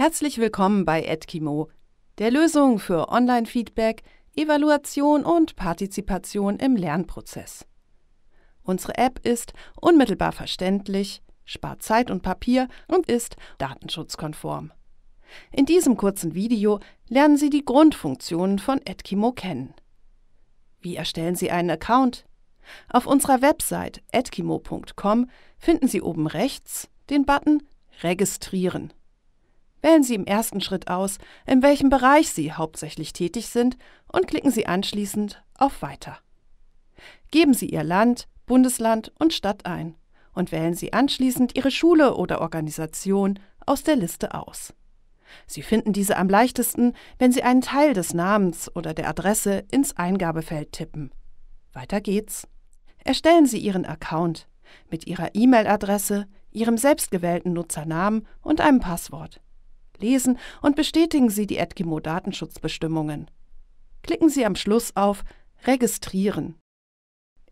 Herzlich willkommen bei Edkimo, der Lösung für Online-Feedback, Evaluation und Partizipation im Lernprozess. Unsere App ist unmittelbar verständlich, spart Zeit und Papier und ist datenschutzkonform. In diesem kurzen Video lernen Sie die Grundfunktionen von Edkimo kennen. Wie erstellen Sie einen Account? Auf unserer Website edkimo.com finden Sie oben rechts den Button Registrieren. Wählen Sie im ersten Schritt aus, in welchem Bereich Sie hauptsächlich tätig sind und klicken Sie anschließend auf Weiter. Geben Sie Ihr Land, Bundesland und Stadt ein und wählen Sie anschließend Ihre Schule oder Organisation aus der Liste aus. Sie finden diese am leichtesten, wenn Sie einen Teil des Namens oder der Adresse ins Eingabefeld tippen. Weiter geht's. Erstellen Sie Ihren Account mit Ihrer E-Mail-Adresse, Ihrem selbstgewählten Nutzernamen und einem Passwort lesen und bestätigen Sie die Edgimo-Datenschutzbestimmungen. Klicken Sie am Schluss auf Registrieren.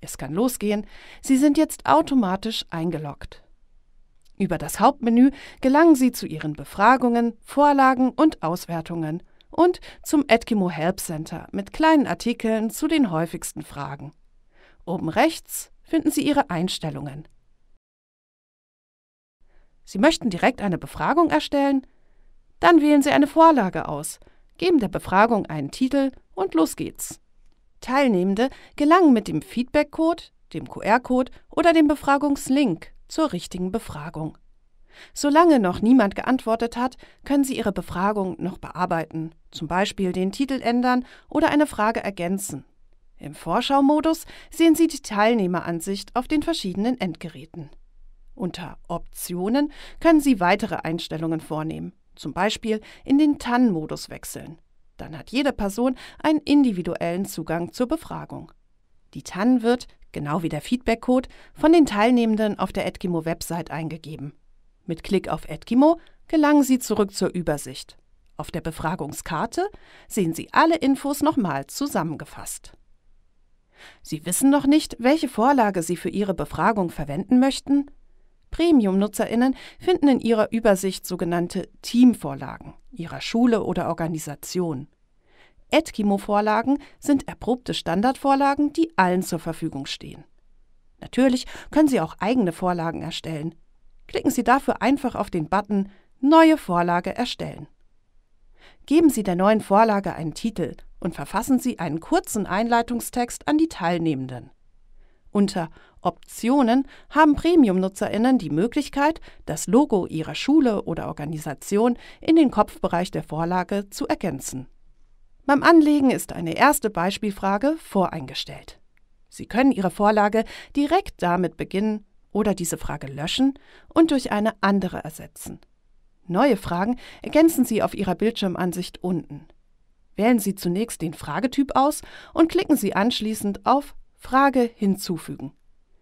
Es kann losgehen, Sie sind jetzt automatisch eingeloggt. Über das Hauptmenü gelangen Sie zu Ihren Befragungen, Vorlagen und Auswertungen und zum Edgimo Help Center mit kleinen Artikeln zu den häufigsten Fragen. Oben rechts finden Sie Ihre Einstellungen. Sie möchten direkt eine Befragung erstellen? Dann wählen Sie eine Vorlage aus, geben der Befragung einen Titel und los geht's. Teilnehmende gelangen mit dem Feedback-Code, dem QR-Code oder dem Befragungslink zur richtigen Befragung. Solange noch niemand geantwortet hat, können Sie Ihre Befragung noch bearbeiten, zum Beispiel den Titel ändern oder eine Frage ergänzen. Im Vorschau-Modus sehen Sie die Teilnehmeransicht auf den verschiedenen Endgeräten. Unter Optionen können Sie weitere Einstellungen vornehmen. Zum Beispiel in den TAN-Modus wechseln. Dann hat jede Person einen individuellen Zugang zur Befragung. Die TAN wird, genau wie der Feedback-Code, von den Teilnehmenden auf der Edgimo-Website eingegeben. Mit Klick auf Edgimo gelangen Sie zurück zur Übersicht. Auf der Befragungskarte sehen Sie alle Infos nochmal zusammengefasst. Sie wissen noch nicht, welche Vorlage Sie für Ihre Befragung verwenden möchten? Premium-NutzerInnen finden in ihrer Übersicht sogenannte Teamvorlagen ihrer Schule oder Organisation. Edkimo-Vorlagen sind erprobte Standardvorlagen, die allen zur Verfügung stehen. Natürlich können Sie auch eigene Vorlagen erstellen. Klicken Sie dafür einfach auf den Button Neue Vorlage erstellen. Geben Sie der neuen Vorlage einen Titel und verfassen Sie einen kurzen Einleitungstext an die Teilnehmenden. Unter Optionen haben Premium-NutzerInnen die Möglichkeit, das Logo ihrer Schule oder Organisation in den Kopfbereich der Vorlage zu ergänzen. Beim Anlegen ist eine erste Beispielfrage voreingestellt. Sie können Ihre Vorlage direkt damit beginnen oder diese Frage löschen und durch eine andere ersetzen. Neue Fragen ergänzen Sie auf Ihrer Bildschirmansicht unten. Wählen Sie zunächst den Fragetyp aus und klicken Sie anschließend auf Frage hinzufügen.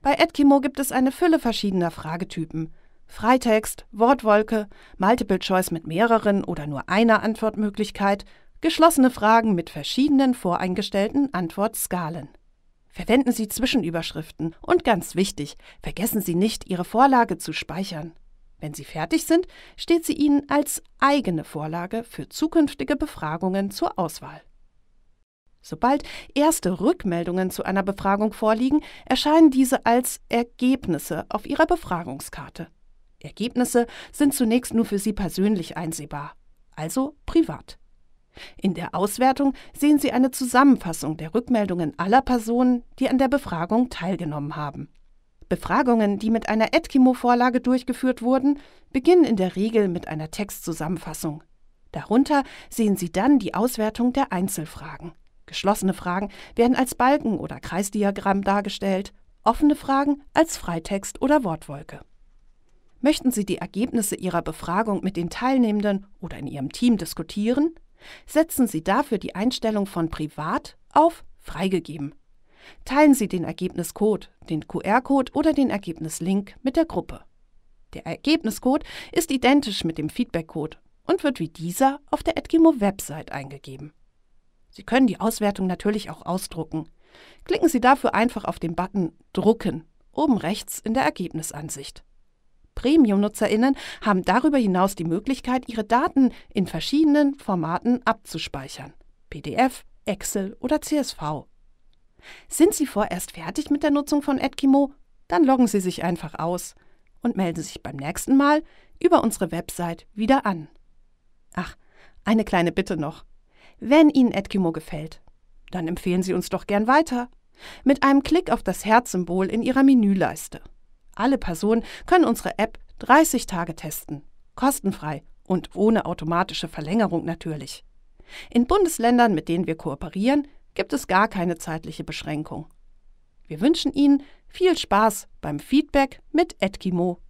Bei Edkimo gibt es eine Fülle verschiedener Fragetypen. Freitext, Wortwolke, Multiple Choice mit mehreren oder nur einer Antwortmöglichkeit, geschlossene Fragen mit verschiedenen voreingestellten Antwortskalen. Verwenden Sie Zwischenüberschriften und ganz wichtig, vergessen Sie nicht, Ihre Vorlage zu speichern. Wenn Sie fertig sind, steht sie Ihnen als eigene Vorlage für zukünftige Befragungen zur Auswahl. Sobald erste Rückmeldungen zu einer Befragung vorliegen, erscheinen diese als Ergebnisse auf Ihrer Befragungskarte. Ergebnisse sind zunächst nur für Sie persönlich einsehbar, also privat. In der Auswertung sehen Sie eine Zusammenfassung der Rückmeldungen aller Personen, die an der Befragung teilgenommen haben. Befragungen, die mit einer Etkimo-Vorlage durchgeführt wurden, beginnen in der Regel mit einer Textzusammenfassung. Darunter sehen Sie dann die Auswertung der Einzelfragen. Geschlossene Fragen werden als Balken oder Kreisdiagramm dargestellt, offene Fragen als Freitext oder Wortwolke. Möchten Sie die Ergebnisse Ihrer Befragung mit den Teilnehmenden oder in Ihrem Team diskutieren? Setzen Sie dafür die Einstellung von Privat auf Freigegeben. Teilen Sie den Ergebniscode, den QR-Code oder den Ergebnislink mit der Gruppe. Der Ergebniscode ist identisch mit dem Feedbackcode und wird wie dieser auf der Edgimo-Website eingegeben. Sie können die Auswertung natürlich auch ausdrucken. Klicken Sie dafür einfach auf den Button Drucken oben rechts in der Ergebnisansicht. Premium-Nutzerinnen haben darüber hinaus die Möglichkeit, ihre Daten in verschiedenen Formaten abzuspeichern. PDF, Excel oder CSV. Sind Sie vorerst fertig mit der Nutzung von Edkimo? Dann loggen Sie sich einfach aus und melden sich beim nächsten Mal über unsere Website wieder an. Ach, eine kleine Bitte noch. Wenn Ihnen Edgimo gefällt, dann empfehlen Sie uns doch gern weiter. Mit einem Klick auf das Herzsymbol in Ihrer Menüleiste. Alle Personen können unsere App 30 Tage testen. Kostenfrei und ohne automatische Verlängerung natürlich. In Bundesländern, mit denen wir kooperieren, gibt es gar keine zeitliche Beschränkung. Wir wünschen Ihnen viel Spaß beim Feedback mit Edgimo.